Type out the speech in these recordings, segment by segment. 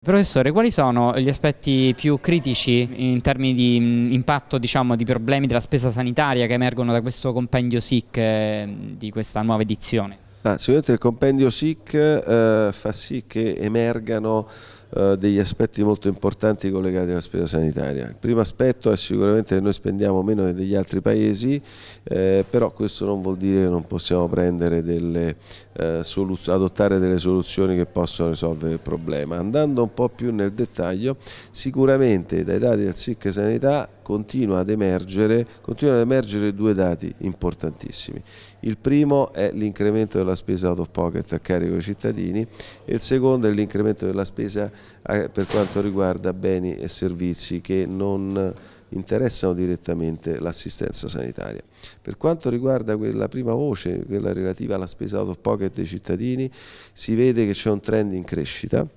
Professore, quali sono gli aspetti più critici in termini di mm, impatto diciamo, di problemi della spesa sanitaria che emergono da questo compendio SIC eh, di questa nuova edizione? Ah, sicuramente il compendio SIC eh, fa sì che emergano eh, degli aspetti molto importanti collegati alla spesa sanitaria. Il primo aspetto è sicuramente che noi spendiamo meno degli altri paesi, eh, però questo non vuol dire che non possiamo delle, eh, adottare delle soluzioni che possono risolvere il problema. Andando un po' più nel dettaglio, sicuramente dai dati del SIC Sanità continua ad emergere, continuano ad emergere due dati importantissimi. Il primo è l'incremento della spesa out of pocket a carico dei cittadini e il secondo è l'incremento della spesa eh, per quanto riguarda beni e servizi che non interessano direttamente l'assistenza sanitaria. Per quanto riguarda quella prima voce, quella relativa alla spesa out of pocket dei cittadini, si vede che c'è un trend in crescita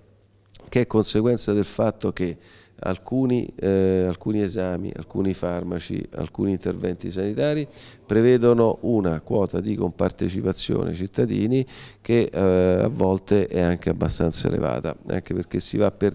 che è conseguenza del fatto che alcuni, eh, alcuni esami, alcuni farmaci, alcuni interventi sanitari prevedono una quota di compartecipazione ai cittadini che eh, a volte è anche abbastanza elevata, anche perché si va per,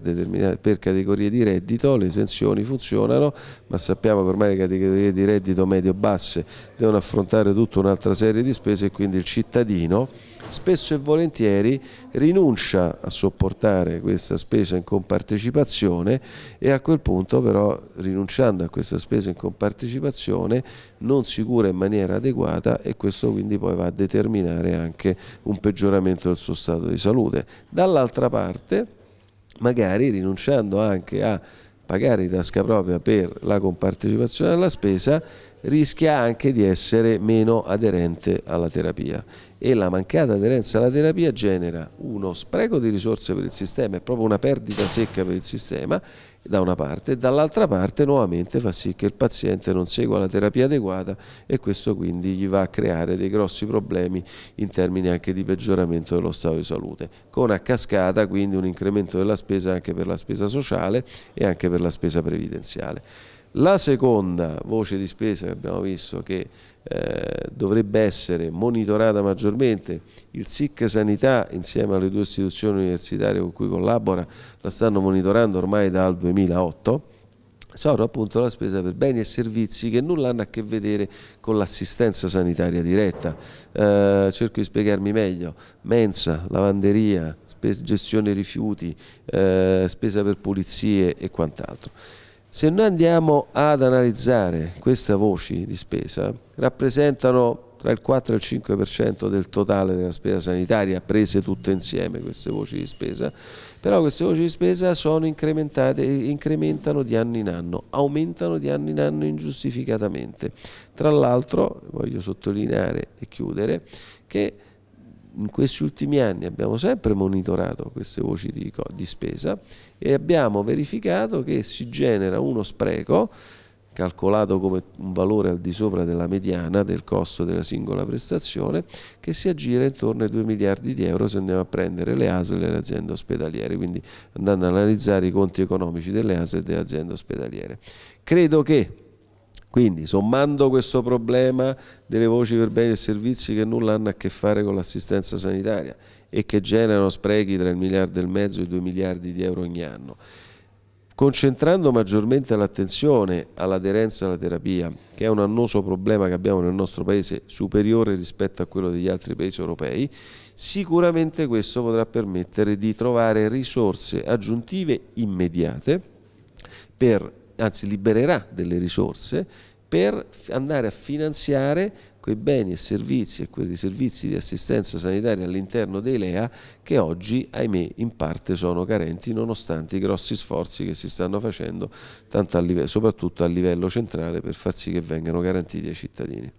per categorie di reddito, le esenzioni funzionano, ma sappiamo che ormai le categorie di reddito medio-basse devono affrontare tutta un'altra serie di spese e quindi il cittadino spesso e volentieri rinuncia a sopportare questa spesa in compartecipazione e a quel punto però rinunciando a questa spesa in compartecipazione non si cura in maniera maniera adeguata e questo quindi poi va a determinare anche un peggioramento del suo stato di salute. Dall'altra parte magari rinunciando anche a pagare di tasca propria per la compartecipazione alla spesa rischia anche di essere meno aderente alla terapia e la mancata aderenza alla terapia genera uno spreco di risorse per il sistema, è proprio una perdita secca per il sistema da una parte e dall'altra parte nuovamente fa sì che il paziente non segua la terapia adeguata e questo quindi gli va a creare dei grossi problemi in termini anche di peggioramento dello stato di salute, con a cascata quindi un incremento della spesa anche per la spesa sociale e anche per la spesa previdenziale. La seconda voce di spesa che abbiamo visto che eh, dovrebbe essere monitorata maggiormente, il SIC Sanità insieme alle due istituzioni universitarie con cui collabora la stanno monitorando ormai dal 2008, sono appunto la spesa per beni e servizi che nulla hanno a che vedere con l'assistenza sanitaria diretta. Eh, cerco di spiegarmi meglio, mensa, lavanderia, gestione rifiuti, eh, spesa per pulizie e quant'altro. Se noi andiamo ad analizzare queste voci di spesa, rappresentano tra il 4 e il 5% del totale della spesa sanitaria, prese tutte insieme queste voci di spesa, però queste voci di spesa sono incrementate, incrementano di anno in anno, aumentano di anno in anno ingiustificatamente. Tra l'altro voglio sottolineare e chiudere che in questi ultimi anni abbiamo sempre monitorato queste voci di, di spesa e abbiamo verificato che si genera uno spreco calcolato come un valore al di sopra della mediana del costo della singola prestazione, che si aggira intorno ai 2 miliardi di euro se andiamo a prendere le ASL e le aziende ospedaliere, quindi andando ad analizzare i conti economici delle ASL e delle aziende ospedaliere. Credo che quindi sommando questo problema delle voci per beni e servizi che nulla hanno a che fare con l'assistenza sanitaria e che generano sprechi tra il miliardo e mezzo e i due miliardi di euro ogni anno, concentrando maggiormente l'attenzione all'aderenza alla terapia, che è un annoso problema che abbiamo nel nostro paese superiore rispetto a quello degli altri paesi europei, sicuramente questo potrà permettere di trovare risorse aggiuntive immediate per anzi libererà delle risorse per andare a finanziare quei beni e servizi e quei servizi di assistenza sanitaria all'interno dei LEA che oggi, ahimè, in parte sono carenti nonostante i grossi sforzi che si stanno facendo, a livello, soprattutto a livello centrale, per far sì che vengano garantiti ai cittadini.